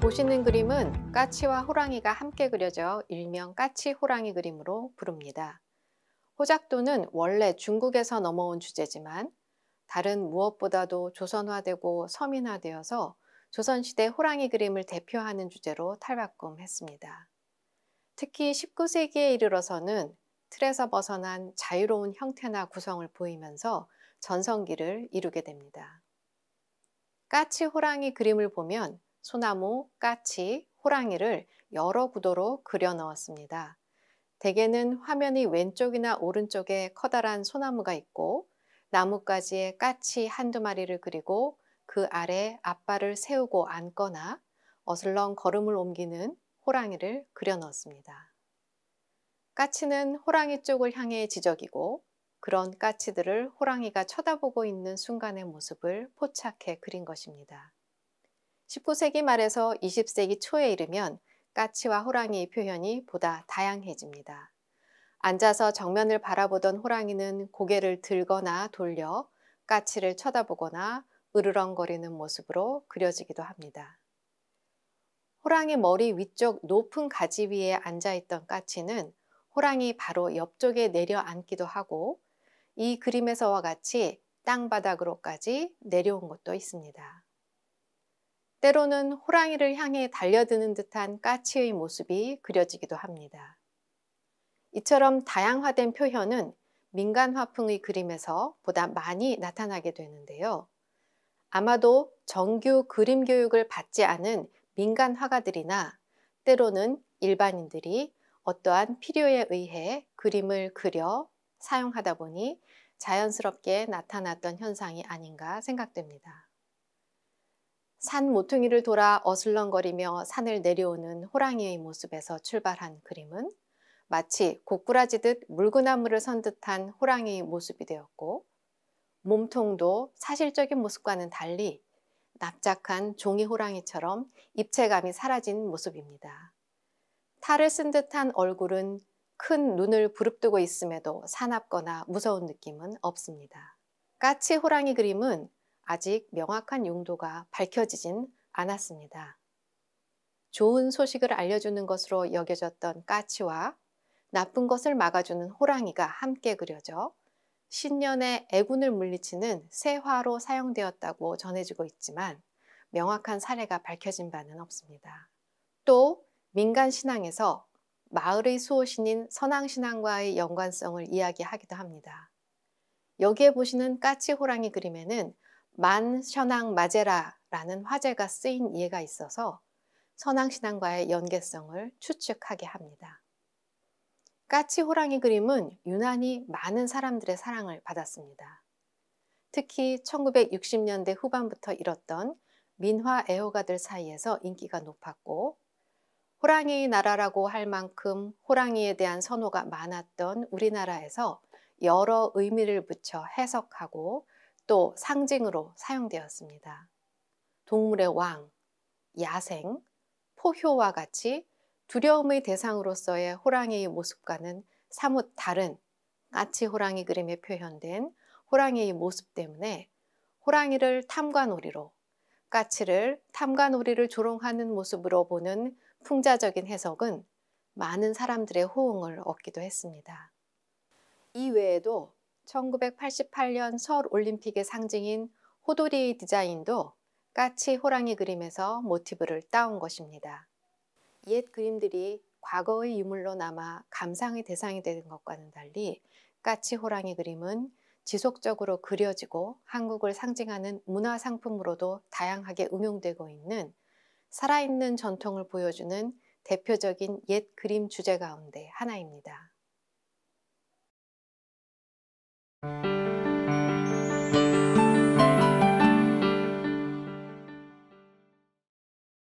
보시는 그림은 까치와 호랑이가 함께 그려져 일명 까치 호랑이 그림으로 부릅니다. 호작도는 원래 중국에서 넘어온 주제지만 다른 무엇보다도 조선화되고 서민화되어서 조선시대 호랑이 그림을 대표하는 주제로 탈바꿈했습니다. 특히 19세기에 이르러서는 틀에서 벗어난 자유로운 형태나 구성을 보이면서 전성기를 이루게 됩니다. 까치 호랑이 그림을 보면 소나무, 까치, 호랑이를 여러 구도로 그려 넣었습니다. 대개는 화면이 왼쪽이나 오른쪽에 커다란 소나무가 있고 나뭇가지에 까치 한두 마리를 그리고 그 아래 앞발을 세우고 앉거나 어슬렁 걸음을 옮기는 호랑이를 그려 넣었습니다. 까치는 호랑이 쪽을 향해 지적이고 그런 까치들을 호랑이가 쳐다보고 있는 순간의 모습을 포착해 그린 것입니다. 19세기 말에서 20세기 초에 이르면 까치와 호랑이의 표현이 보다 다양해집니다. 앉아서 정면을 바라보던 호랑이는 고개를 들거나 돌려 까치를 쳐다보거나 으르렁거리는 모습으로 그려지기도 합니다. 호랑이 머리 위쪽 높은 가지 위에 앉아있던 까치는 호랑이 바로 옆쪽에 내려앉기도 하고 이 그림에서와 같이 땅바닥으로까지 내려온 것도 있습니다. 때로는 호랑이를 향해 달려드는 듯한 까치의 모습이 그려지기도 합니다. 이처럼 다양화된 표현은 민간 화풍의 그림에서 보다 많이 나타나게 되는데요. 아마도 정규 그림 교육을 받지 않은 민간 화가들이나 때로는 일반인들이 어떠한 필요에 의해 그림을 그려 사용하다 보니 자연스럽게 나타났던 현상이 아닌가 생각됩니다. 산 모퉁이를 돌아 어슬렁거리며 산을 내려오는 호랑이의 모습에서 출발한 그림은 마치 고꾸라지듯 물구나무를 선 듯한 호랑이의 모습이 되었고 몸통도 사실적인 모습과는 달리 납작한 종이 호랑이처럼 입체감이 사라진 모습입니다. 탈을 쓴 듯한 얼굴은 큰 눈을 부릅뜨고 있음에도 사납거나 무서운 느낌은 없습니다. 까치 호랑이 그림은 아직 명확한 용도가 밝혀지진 않았습니다. 좋은 소식을 알려주는 것으로 여겨졌던 까치와 나쁜 것을 막아주는 호랑이가 함께 그려져 신년에 애군을 물리치는 새화로 사용되었다고 전해지고 있지만 명확한 사례가 밝혀진 바는 없습니다. 또 민간 신앙에서 마을의 수호신인 선앙신앙과의 연관성을 이야기하기도 합니다. 여기에 보시는 까치 호랑이 그림에는 만 셔낭 마제라라는 화제가 쓰인 예가 있어서 선왕 신앙과의 연계성을 추측하게 합니다. 까치 호랑이 그림은 유난히 많은 사람들의 사랑을 받았습니다. 특히 1960년대 후반부터 일었던 민화 애호가들 사이에서 인기가 높았고 호랑이의 나라라고 할 만큼 호랑이에 대한 선호가 많았던 우리나라에서 여러 의미를 붙여 해석하고 또 상징으로 사용되었습니다. 동물의 왕, 야생, 포효와 같이 두려움의 대상으로서의 호랑이의 모습과는 사뭇 다른 까치 호랑이 그림에 표현된 호랑이의 모습 때문에 호랑이를 탐관오리로, 까치를 탐관오리를 조롱하는 모습으로 보는 풍자적인 해석은 많은 사람들의 호응을 얻기도 했습니다. 이외에도 1988년 서울 올림픽의 상징인 호돌이 디자인도 까치 호랑이 그림에서 모티브를 따온 것입니다. 옛 그림들이 과거의 유물로 남아 감상의 대상이 되는 것과는 달리 까치 호랑이 그림은 지속적으로 그려지고 한국을 상징하는 문화 상품으로도 다양하게 응용되고 있는 살아있는 전통을 보여주는 대표적인 옛 그림 주제 가운데 하나입니다. Thank you.